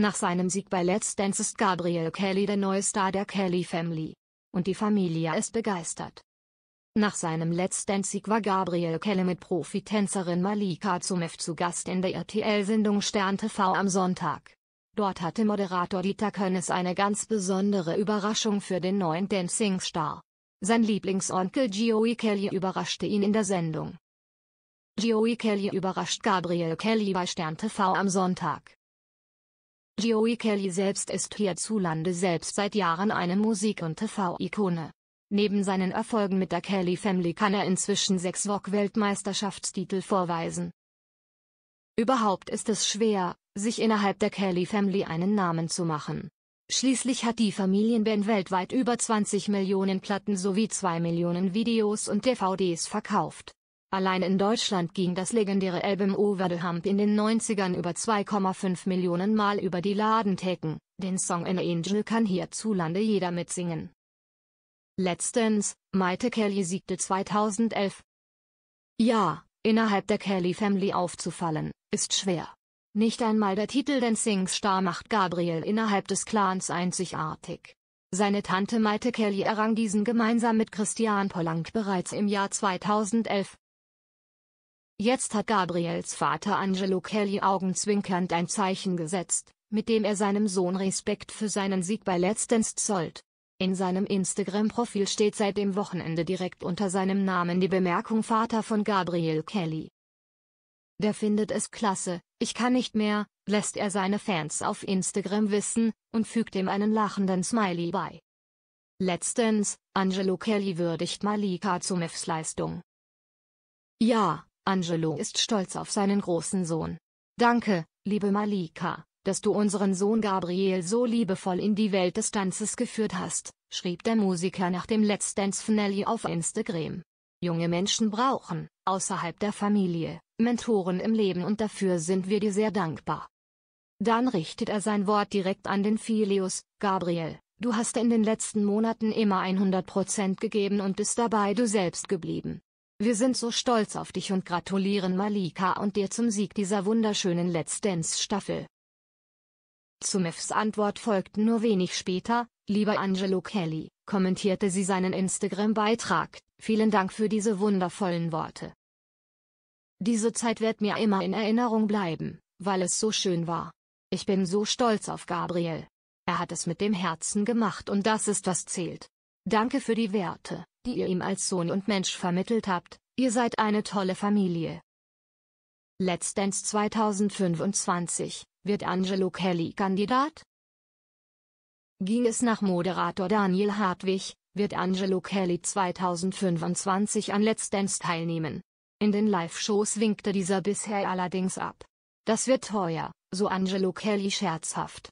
Nach seinem Sieg bei Let's Dance ist Gabriel Kelly der neue Star der Kelly Family. Und die Familie ist begeistert. Nach seinem Let's Dance-Sieg war Gabriel Kelly mit Profitänzerin Malika Zumev zu Gast in der RTL-Sendung Stern TV am Sonntag. Dort hatte Moderator Dieter Könnes eine ganz besondere Überraschung für den neuen Dancing-Star. Sein Lieblingsonkel Joey Kelly überraschte ihn in der Sendung. Joey Kelly überrascht Gabriel Kelly bei Stern TV am Sonntag. Joey Kelly selbst ist hierzulande selbst seit Jahren eine Musik- und TV-Ikone. Neben seinen Erfolgen mit der Kelly Family kann er inzwischen sechs Rock-Weltmeisterschaftstitel vorweisen. Überhaupt ist es schwer, sich innerhalb der Kelly Family einen Namen zu machen. Schließlich hat die Familienband weltweit über 20 Millionen Platten sowie 2 Millionen Videos und DVDs verkauft. Allein in Deutschland ging das legendäre Album Over the Hump in den 90ern über 2,5 Millionen Mal über die Ladentheken, den Song An Angel kann hierzulande jeder mitsingen. Letztens, Maite Kelly siegte 2011. Ja, innerhalb der Kelly Family aufzufallen, ist schwer. Nicht einmal der Titel Dancing Star macht Gabriel innerhalb des Clans einzigartig. Seine Tante Maite Kelly errang diesen gemeinsam mit Christian Polank bereits im Jahr 2011. Jetzt hat Gabriels Vater Angelo Kelly augenzwinkernd ein Zeichen gesetzt, mit dem er seinem Sohn Respekt für seinen Sieg bei Let's Dance zollt. In seinem Instagram-Profil steht seit dem Wochenende direkt unter seinem Namen die Bemerkung Vater von Gabriel Kelly. Der findet es klasse, ich kann nicht mehr, lässt er seine Fans auf Instagram wissen, und fügt ihm einen lachenden Smiley bei. Letztens, Angelo Kelly würdigt Malika Zumefs Leistung. Ja, Angelo ist stolz auf seinen großen Sohn. Danke, liebe Malika, dass du unseren Sohn Gabriel so liebevoll in die Welt des Tanzes geführt hast, schrieb der Musiker nach dem Let's Dance Finale auf Instagram. Junge Menschen brauchen, außerhalb der Familie, Mentoren im Leben und dafür sind wir dir sehr dankbar. Dann richtet er sein Wort direkt an den Filius, Gabriel, du hast in den letzten Monaten immer 100% gegeben und bist dabei du selbst geblieben. Wir sind so stolz auf dich und gratulieren Malika und dir zum Sieg dieser wunderschönen Let's Dance-Staffel. Zu Miffs Antwort folgten nur wenig später, lieber Angelo Kelly, kommentierte sie seinen Instagram-Beitrag, vielen Dank für diese wundervollen Worte. Diese Zeit wird mir immer in Erinnerung bleiben, weil es so schön war. Ich bin so stolz auf Gabriel. Er hat es mit dem Herzen gemacht und das ist was zählt. Danke für die Werte die ihr ihm als Sohn und Mensch vermittelt habt, ihr seid eine tolle Familie. Let's Dance 2025, wird Angelo Kelly Kandidat? Ging es nach Moderator Daniel Hartwig, wird Angelo Kelly 2025 an Let's Dance teilnehmen. In den Live-Shows winkte dieser bisher allerdings ab. Das wird teuer, so Angelo Kelly scherzhaft.